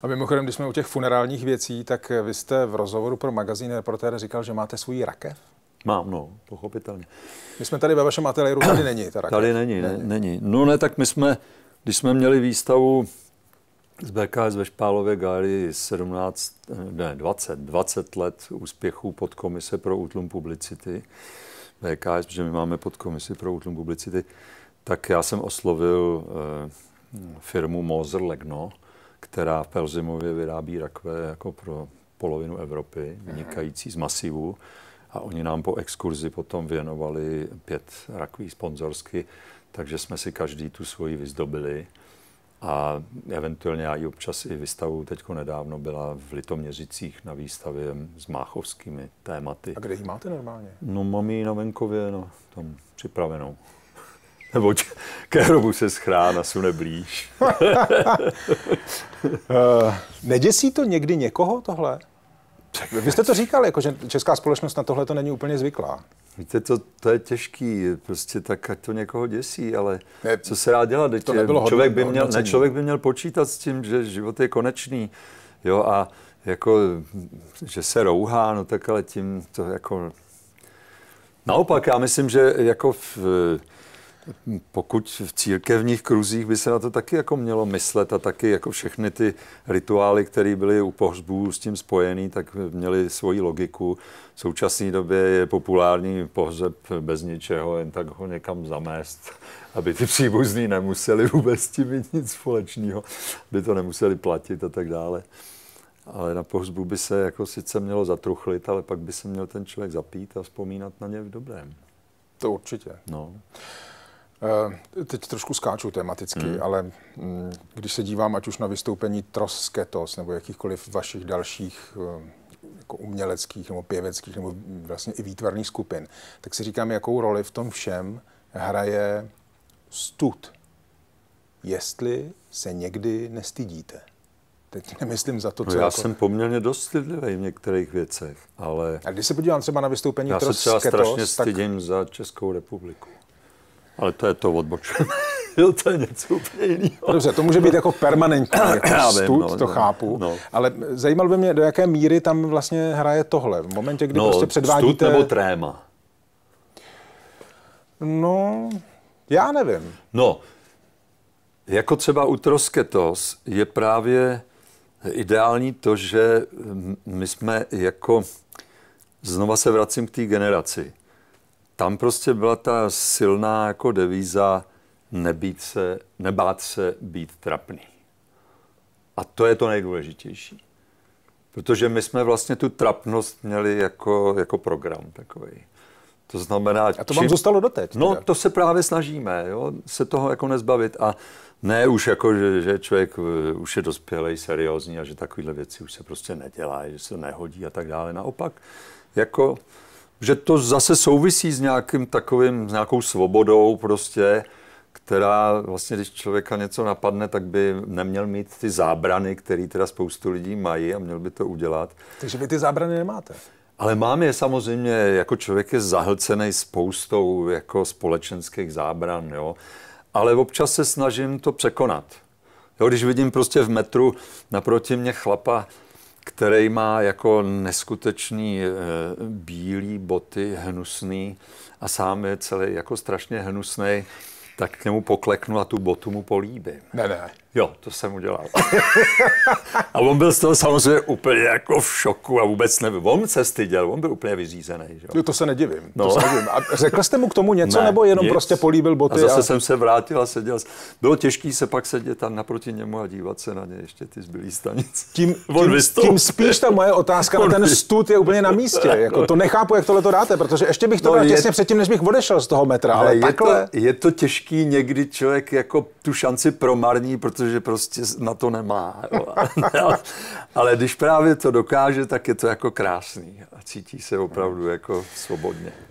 A mimochodem, když jsme u těch funerálních věcí, tak vy jste v rozhovoru pro magazín Reportér říkal, že máte svůj rakev? Mám, no, pochopitelně. My jsme tady ve vašem ateliéru, tady není ta rakev. Tady není, není, není. No ne, tak my jsme, když jsme měli výstavu z BKS ve Špálově Gáli 17, ne, 20, 20 let úspěchů pod komise pro útlum publicity, BKS, protože my máme pod komisi pro útlum publicity, tak já jsem oslovil eh, firmu Moser Legno, která v Pelzimově vyrábí rakve jako pro polovinu Evropy, vynikající z masivu. A oni nám po exkurzi potom věnovali pět rakví sponzorsky, takže jsme si každý tu svoji vyzdobili. A eventuálně já i občas i vystavu teď nedávno byla v Litoměřicích na výstavě s máchovskými tématy. A kde ji máte normálně? No mám ji na venkově, no, tam připravenou. Nebo ke hrobu se schrána sune blíž. Eh, neděsí to někdy někoho tohle? Vy jste to říkal, jako, že česká společnost na tohle to není úplně zvyklá. Víte, to, to je těžký, prostě tak, ať to někoho děsí, ale ne, co se rád dělat, to hodně, člověk, by měl, ne, člověk by měl počítat s tím, že život je konečný, jo, a jako, že se rouhá, no tak ale tím to jako... Naopak, já myslím, že jako v, pokud v církevních kruzích by se na to taky jako mělo myslet a taky jako všechny ty rituály, které byly u pohřbů s tím spojený, tak měly svoji logiku. V současné době je populární pohřeb bez ničeho, jen tak ho někam zamést, aby ty příbuzní nemuseli vůbec s tím mít nic společného, aby to nemuseli platit a tak dále. Ale na pohřbu by se jako sice mělo zatruchlit, ale pak by se měl ten člověk zapít a vzpomínat na ně v dobrém. To určitě. No. Eh, teď trošku skáču tematicky, hmm. ale mm, když se dívám ať už na vystoupení Trosketos nebo jakýchkoliv vašich dalších eh, jako uměleckých nebo pěveckých nebo vlastně i výtvarných skupin, tak si říkám, jakou roli v tom všem hraje stud. Jestli se někdy nestydíte. Teď nemyslím za to, no co... No já jako... jsem poměrně dost stydlivý v některých věcech, ale... A když se podívám třeba na vystoupení Já se třeba strašně stydím tak... za Českou republiku. Ale to je to odbočené. to je něco úplně jiného. Dobře, to může být jako permanentní jako stud, vím, no, to no, chápu, no. ale zajímalo by mě, do jaké míry tam vlastně hraje tohle. V momentě, kdy no, prostě předvádíte... Stud nebo tréma? No, já nevím. No, jako třeba u Trosketos je právě ideální to, že my jsme jako, znova se vracím k té generaci, tam prostě byla ta silná jako devíza nebýt se, nebát se být trapný. A to je to nejdůležitější. Protože my jsme vlastně tu trapnost měli jako, jako program takový. To znamená... A to vám čím, zůstalo doteď? No, teda. No, to se právě snažíme, jo, se toho jako nezbavit. A ne už jako, že, že člověk eh, už je dospělej, seriózní a že takovéhle věci už se prostě nedělá, že se nehodí a tak dále. Naopak, jako že to zase souvisí s nějakým takovým, s nějakou svobodou prostě, která vlastně, když člověka něco napadne, tak by neměl mít ty zábrany, které teda spoustu lidí mají a měl by to udělat. Takže vy ty zábrany nemáte? Ale mám je samozřejmě, jako člověk je zahlcený spoustou jako společenských zábran, jo. Ale občas se snažím to překonat. Jo, když vidím prostě v metru naproti mě chlapa, který má jako neskutečný eh, bílý boty, hnusný a sám je celý jako strašně hnusný, tak k němu pokleknu a tu botu mu políbím. Ne, ne jo, to jsem udělal. a on byl z toho samozřejmě úplně jako v šoku a vůbec nevím. On se styděl, on byl úplně vyřízený. Že? Jo, to se nedivím. No. To se nedivím. A řekl jste mu k tomu něco, ne, nebo jenom nic. prostě políbil boty? A zase a... jsem se vrátil a seděl. Bylo těžké se pak sedět tam naproti němu a dívat se na ně ještě ty zbylý stanice. Tím, tím, tím spíš ta moje otázka on na ten stud je úplně na místě. Jako, to nechápu, jak tohle to dáte, protože ještě bych to no, dal je... předtím, než bych odešel z toho metra. Ale, ale je, takhle... to, je to těžký někdy člověk jako tu šanci promarní, protože protože prostě na to nemá. Jo. ale, ale když právě to dokáže, tak je to jako krásný a cítí se opravdu jako svobodně.